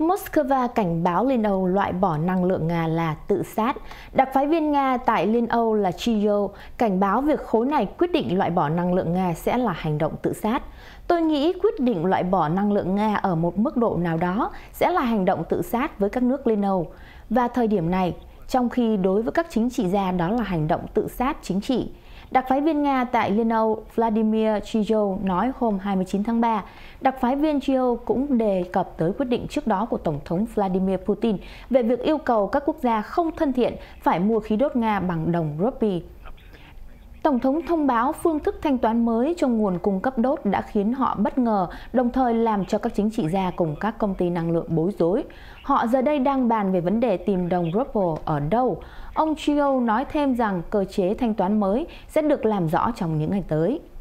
Moscow cảnh báo Liên Âu loại bỏ năng lượng Nga là tự sát. Đặc phái viên Nga tại Liên Âu là Chiyo cảnh báo việc khối này quyết định loại bỏ năng lượng Nga sẽ là hành động tự sát. Tôi nghĩ quyết định loại bỏ năng lượng Nga ở một mức độ nào đó sẽ là hành động tự sát với các nước Liên Âu. Và thời điểm này, trong khi đối với các chính trị gia đó là hành động tự sát chính trị, Đặc phái viên Nga tại Liên Âu Vladimir Chiyo nói hôm 29 tháng 3, đặc phái viên Chiyo cũng đề cập tới quyết định trước đó của Tổng thống Vladimir Putin về việc yêu cầu các quốc gia không thân thiện phải mua khí đốt Nga bằng đồng rupee. Tổng thống thông báo phương thức thanh toán mới cho nguồn cung cấp đốt đã khiến họ bất ngờ, đồng thời làm cho các chính trị gia cùng các công ty năng lượng bối rối. Họ giờ đây đang bàn về vấn đề tìm đồng Ripple ở đâu. Ông Chio nói thêm rằng cơ chế thanh toán mới sẽ được làm rõ trong những ngày tới.